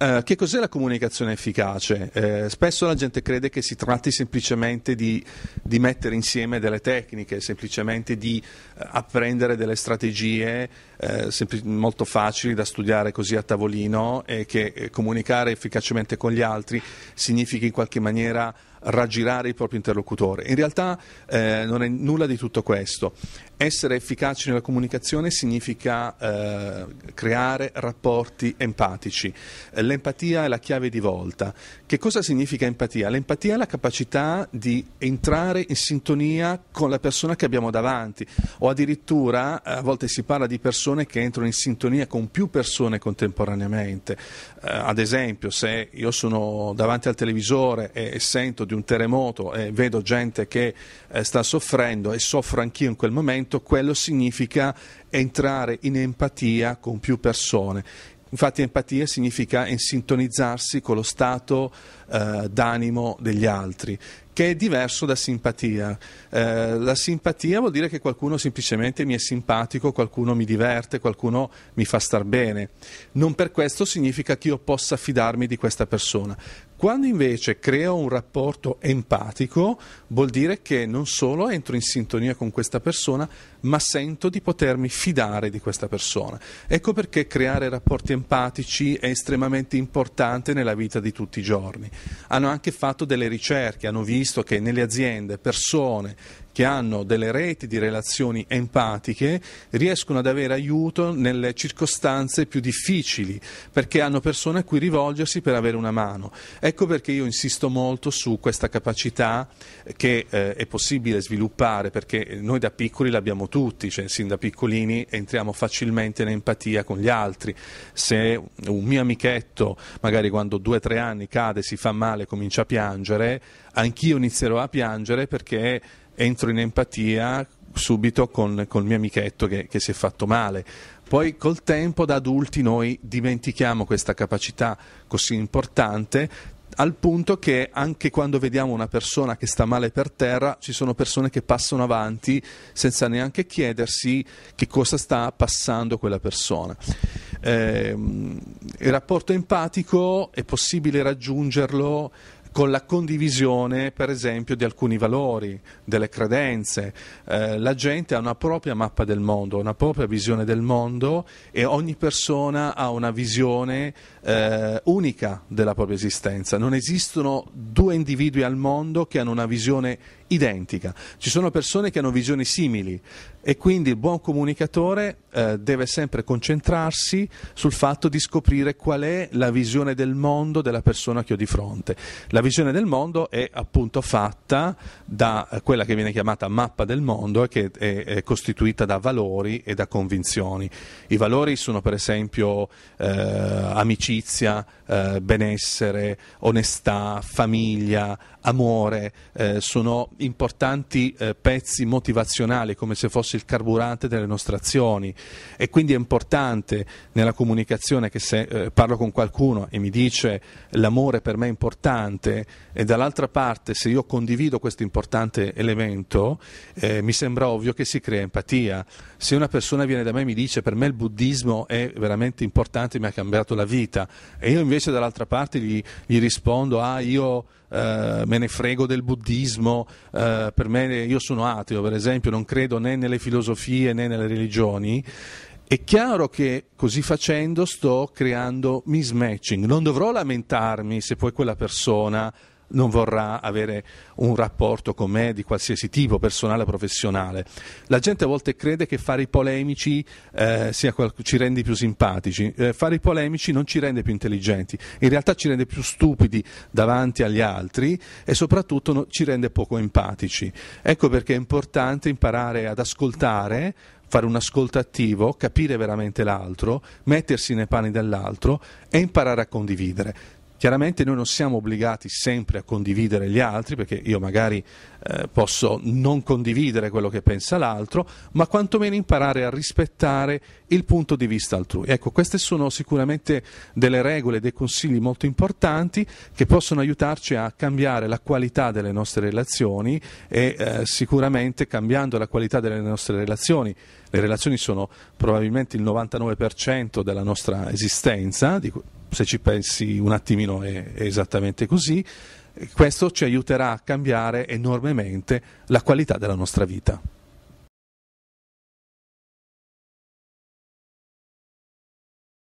Eh, che cos'è la comunicazione efficace? Eh, spesso la gente crede che si tratti semplicemente di, di mettere insieme delle tecniche, semplicemente di eh, apprendere delle strategie eh, sempl- molto facili da studiare così a tavolino e che eh, comunicare efficacemente con gli altri significhi in qualche maniera raggirare il proprio interlocutore. In realtà eh, non è nulla di tutto questo. Essere efficaci nella comunicazione significa eh, creare rapporti empatici. Eh, l'empatia è la chiave di volta. Che cosa significa empatia? L'empatia è la capacità di entrare in sintonia con la persona che abbiamo davanti o addirittura eh, a volte si parla di persone che entrano in sintonia con più persone contemporaneamente. Eh, ad esempio, se io sono davanti al televisore e sento di un terremoto e vedo gente che eh, sta soffrendo e soffro anch'io in quel momento, quello significa entrare in empatia con più persone. Infatti empatia significa sintonizzarsi con lo stato eh, d'animo degli altri, che è diverso da simpatia. Eh, la simpatia vuol dire che qualcuno semplicemente mi è simpatico, qualcuno mi diverte, qualcuno mi fa star bene. Non per questo significa che io possa fidarmi di questa persona. Quando invece creo un rapporto empatico, vuol dire che non solo entro in sintonia con questa persona, ma sento di potermi fidare di questa persona. Ecco perché creare rapporti empatici è estremamente importante nella vita di tutti i giorni. Hanno anche fatto delle ricerche, hanno visto che nelle aziende persone che hanno delle reti di relazioni empatiche riescono ad avere aiuto nelle circostanze più difficili perché hanno persone a cui rivolgersi per avere una mano. Ecco perché io insisto molto su questa capacità che eh, è possibile sviluppare perché noi da piccoli l'abbiamo tutti, cioè sin da piccolini entriamo facilmente in empatia con gli altri. Se un mio amichetto, magari quando due o tre anni cade, si fa male, comincia a piangere, anch'io inizierò a piangere perché entro in empatia subito con, con il mio amichetto che, che si è fatto male. Poi col tempo da adulti noi dimentichiamo questa capacità così importante, al punto che anche quando vediamo una persona che sta male per terra, ci sono persone che passano avanti senza neanche chiedersi che cosa sta passando quella persona. Eh, il rapporto empatico è possibile raggiungerlo con la condivisione per esempio di alcuni valori, delle credenze. Eh, la gente ha una propria mappa del mondo, una propria visione del mondo e ogni persona ha una visione eh, unica della propria esistenza. Non esistono due individui al mondo che hanno una visione identica. Ci sono persone che hanno visioni simili e quindi il buon comunicatore eh, deve sempre concentrarsi sul fatto di scoprire qual è la visione del mondo della persona che ho di fronte. La visione del mondo è appunto fatta da eh, quella che viene chiamata mappa del mondo e che è, è costituita da valori e da convinzioni. I valori sono per esempio eh, amicizia, eh, benessere, onestà, famiglia, amore, eh, sono importanti eh, pezzi motivazionali come se fosse il carburante delle nostre azioni e quindi è importante nella comunicazione che se eh, parlo con qualcuno e mi dice l'amore per me è importante e dall'altra parte se io condivido questo importante elemento eh, mi sembra ovvio che si crea empatia. Se una persona viene da me e mi dice per me il buddismo è veramente importante, mi ha cambiato la vita e io invece dall'altra parte gli, gli rispondo ah io eh, me ne frego del buddismo, eh, per me io sono ateo per esempio, non credo né nelle filosofie né nelle religioni, è chiaro che così facendo sto creando mismatching, non dovrò lamentarmi se poi quella persona non vorrà avere un rapporto con me di qualsiasi tipo, personale o professionale. La gente a volte crede che fare i polemici eh, qual- ci rende più simpatici, eh, fare i polemici non ci rende più intelligenti, in realtà ci rende più stupidi davanti agli altri e soprattutto no- ci rende poco empatici. Ecco perché è importante imparare ad ascoltare fare un ascolto attivo, capire veramente l'altro, mettersi nei panni dell'altro e imparare a condividere. Chiaramente noi non siamo obbligati sempre a condividere gli altri, perché io magari eh, posso non condividere quello che pensa l'altro, ma quantomeno imparare a rispettare il punto di vista altrui. Ecco, queste sono sicuramente delle regole, dei consigli molto importanti che possono aiutarci a cambiare la qualità delle nostre relazioni e eh, sicuramente cambiando la qualità delle nostre relazioni, le relazioni sono probabilmente il 99% della nostra esistenza, se ci pensi un attimino è, è esattamente così, questo ci aiuterà a cambiare enormemente la qualità della nostra vita.